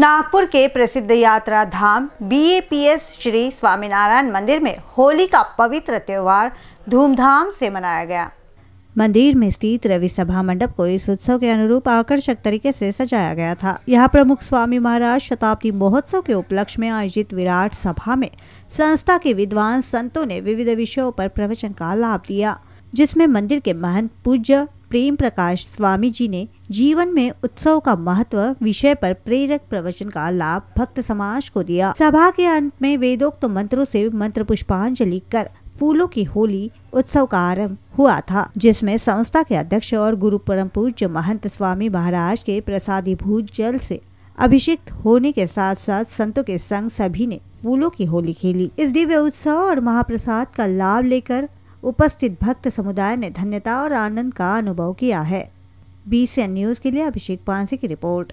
नागपुर के प्रसिद्ध यात्रा धाम बीएपीएस श्री स्वामीनारायण मंदिर में होली का पवित्र त्यौहार धूमधाम से मनाया गया मंदिर में स्थित रवि सभा मंडप को इस उत्सव के अनुरूप आकर्षक तरीके से सजाया गया था यहाँ प्रमुख स्वामी महाराज शताब्दी महोत्सव के उपलक्ष्य में आयोजित विराट सभा में संस्था के विद्वान संतों ने विविध विषयों पर प्रवचन का लाभ दिया जिसमें मंदिर के महंत पूज्य प्रेम प्रकाश स्वामी जी ने जीवन में उत्सव का महत्व विषय पर प्रेरक प्रवचन का लाभ भक्त समाज को दिया सभा के अंत में वेदोक्त मंत्रों से मंत्र पुष्पांजलि कर फूलों की होली उत्सव का आरंभ हुआ था जिसमें संस्था के अध्यक्ष और गुरु परम पूज्य महंत स्वामी महाराज के भूत जल से अभिषेक होने के साथ साथ संतों के संग सभी ने फूलों की होली खेली इस दिव्य उत्सव और महाप्रसाद का लाभ लेकर उपस्थित भक्त समुदाय ने धन्यता और आनंद का अनुभव किया है एन न्यूज़ के लिए अभिषेक पांसे की रिपोर्ट